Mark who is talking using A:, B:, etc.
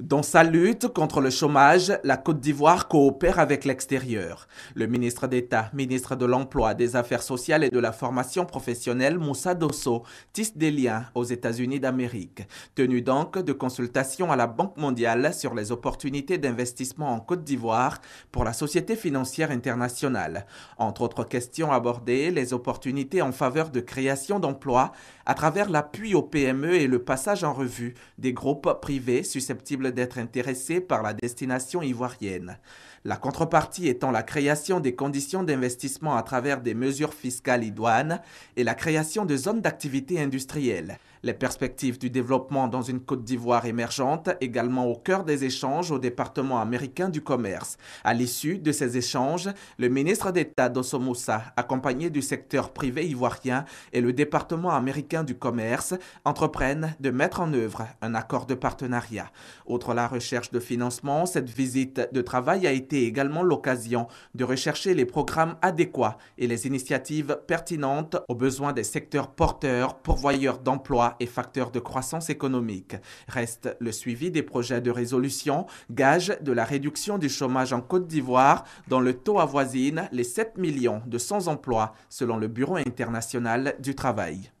A: Dans sa lutte contre le chômage, la Côte d'Ivoire coopère avec l'extérieur. Le ministre d'État, ministre de l'Emploi, des Affaires sociales et de la formation professionnelle, Moussa Dosso, tisse des liens aux États-Unis d'Amérique. Tenu donc de consultations à la Banque mondiale sur les opportunités d'investissement en Côte d'Ivoire pour la Société financière internationale. Entre autres questions abordées, les opportunités en faveur de création d'emplois à travers l'appui aux PME et le passage en revue des groupes privés susceptibles d'être intéressés par la destination ivoirienne. La contrepartie étant la création des conditions d'investissement à travers des mesures fiscales douanes et la création de zones d'activité industrielle. Les perspectives du développement dans une Côte d'Ivoire émergente, également au cœur des échanges au département américain du commerce. À l'issue de ces échanges, le ministre d'État Dosso accompagné du secteur privé ivoirien et le département américain du commerce, entreprennent de mettre en œuvre un accord de partenariat. Outre la recherche de financement, cette visite de travail a été également l'occasion de rechercher les programmes adéquats et les initiatives pertinentes aux besoins des secteurs porteurs, pourvoyeurs d'emplois et facteur de croissance économique. Reste le suivi des projets de résolution, gage de la réduction du chômage en Côte d'Ivoire, dont le taux avoisine les 7 millions de sans-emploi, selon le Bureau international du travail.